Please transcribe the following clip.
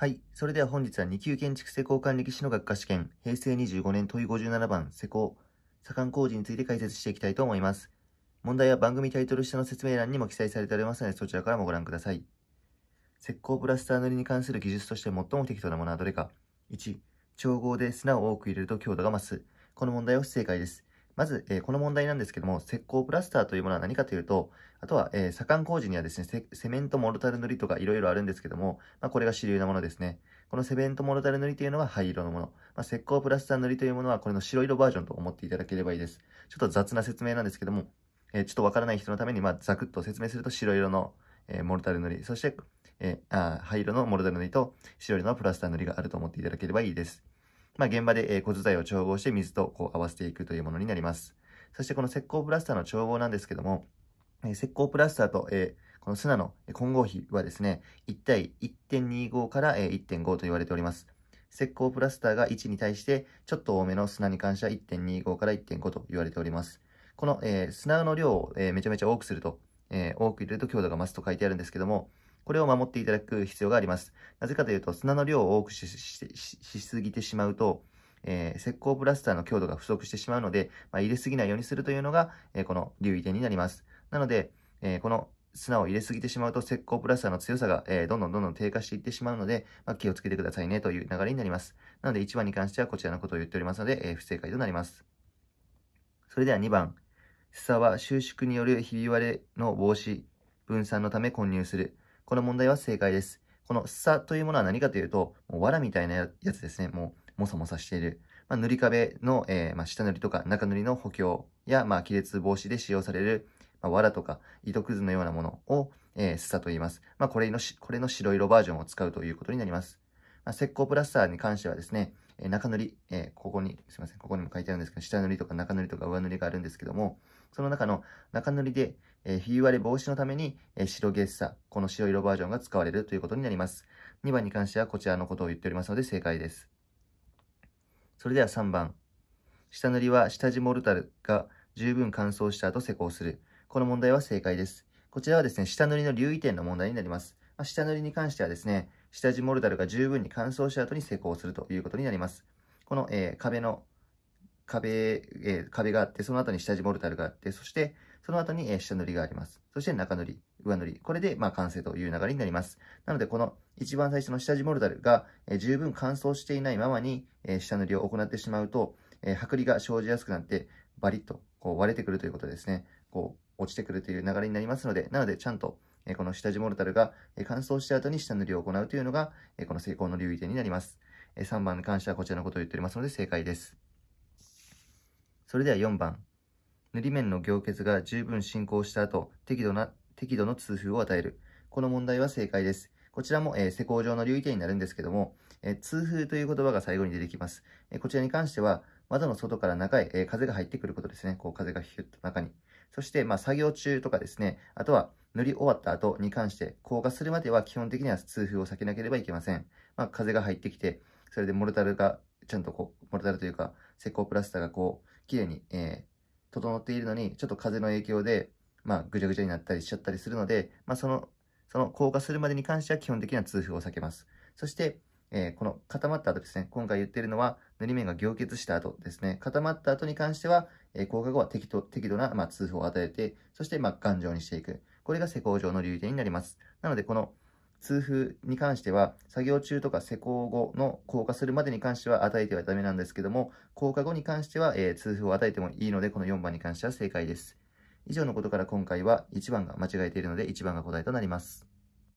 はい。それでは本日は2級建築施工管理技士の学科試験、平成25年問い57番、施工、左官工事について解説していきたいと思います。問題は番組タイトル下の説明欄にも記載されておりますので、そちらからもご覧ください。石膏プラスター塗りに関する技術として最も適当なものはどれか。1、調合で砂を多く入れると強度が増す。この問題は不正解です。まず、えー、この問題なんですけども、石膏プラスターというものは何かというと、あとは、えー、左官工事にはですね、セメント、モルタル塗りとかいろいろあるんですけども、まあ、これが主流なものですね。このセメント、モルタル塗りというのは灰色のもの。まあ、石膏プラスター塗りというものは、これの白色バージョンと思っていただければいいです。ちょっと雑な説明なんですけども、えー、ちょっとわからない人のために、まあ、ざくっと説明すると白色の、えモルタル塗り、そして、えあ灰色のモルタル塗りと白色のプラスター塗りがあると思っていただければいいです。まあ、現場で小材を調合して水とこう合わせていくというものになります。そしてこの石膏ブラスターの調合なんですけども、石膏ブラスターと、えこの砂の混合比はですね、1対1.25から1.5と言われております。石膏ブラスターが1に対して、ちょっと多めの砂に関しては1.25から1.5と言われております。この、え砂の量を、えめちゃめちゃ多くすると、え多く入れると強度が増すと書いてあるんですけども、これを守っていただく必要があります。なぜかというと、砂の量を多くしすぎてしまうと、えー、石膏ブラスターの強度が不足してしまうので、まあ、入れすぎないようにするというのが、えー、この留意点になります。なので、えー、この砂を入れすぎてしまうと石膏ブラスターの強さが、えー、どんどんどんどん低下していってしまうので、まあ、気をつけてくださいねという流れになります。なので1番に関してはこちらのことを言っておりますので、えー、不正解となります。それでは2番。砂は収縮によるひび割れの防止、分散のため混入する。この問題は正解です。このさというものは何かというと、もう藁みたいなやつですね。もう、もさもさしている。まあ、塗り壁の、えー、まあ、下塗りとか中塗りの補強や、まあ、亀裂防止で使用される、まあ、藁とか糸くずのようなものを、えー、スサと言います。まあ、これのし、これの白色バージョンを使うということになります。まあ、石膏プラスターに関してはですね、えー、中塗り、えー、ここに、すいません、ここにも書いてあるんですけど、下塗りとか中塗りとか上塗りがあるんですけども、その中の中塗りで、えー、ひび割れ防止のために、えー、白ゲッサ、この白色バージョンが使われるということになります。2番に関してはこちらのことを言っておりますので正解です。それでは3番。下塗りは下地モルタルが十分乾燥した後施工する。この問題は正解です。こちらはですね、下塗りの留意点の問題になります。まあ、下塗りに関してはですね、下地モルタルが十分に乾燥した後に施工するということになります。この、えー、壁の壁、えー、壁があって、その後に下地モルタルがあって、そして、その後に、え下塗りがあります。そして中塗り、上塗り。これで、まあ、完成という流れになります。なので、この一番最初の下地モルタルが、え十分乾燥していないままに、え下塗りを行ってしまうと、え剥離が生じやすくなって、バリッとこう割れてくるということですね。こう、落ちてくるという流れになりますので、なので、ちゃんと、えこの下地モルタルが、え乾燥した後に下塗りを行うというのが、えこの成功の留意点になります。え3番に関してはこちらのことを言っておりますので、正解です。それでは4番。塗り面の凝結が十分進行した後、適度な、適度の痛風を与える。この問題は正解です。こちらも、えー、施工上の留意点になるんですけども、えー、痛風という言葉が最後に出てきます。えー、こちらに関しては、窓の外から中へ、えー、風が入ってくることですね。こう風がヒュッと中に。そして、まあ、作業中とかですね、あとは塗り終わった後に関して、硬化するまでは基本的には通風を避けなければいけません。まあ、風が入ってきて、それでモルタルが、ちゃんとこう、モルタルというか、石膏プラスターがこう、綺麗に、えー、整っているのに、ちょっと風の影響で、まあ、ぐちゃぐちゃになったりしちゃったりするので、まあ、その、その硬化するまでに関しては基本的には通風を避けます。そして、えー、この固まった後ですね、今回言っているのは、塗り面が凝結した後ですね、固まった後に関しては、えー、硬化後は適度適度な、まあ、痛風を与えて、そして、まあ、頑丈にしていく。これが施工上の流儀になります。なので、この、通風に関しては、作業中とか施工後の硬化するまでに関しては与えてはダメなんですけども、硬化後に関しては、えー、風を与えてもいいので、この4番に関しては正解です。以上のことから今回は1番が間違えているので1番が答えとなります。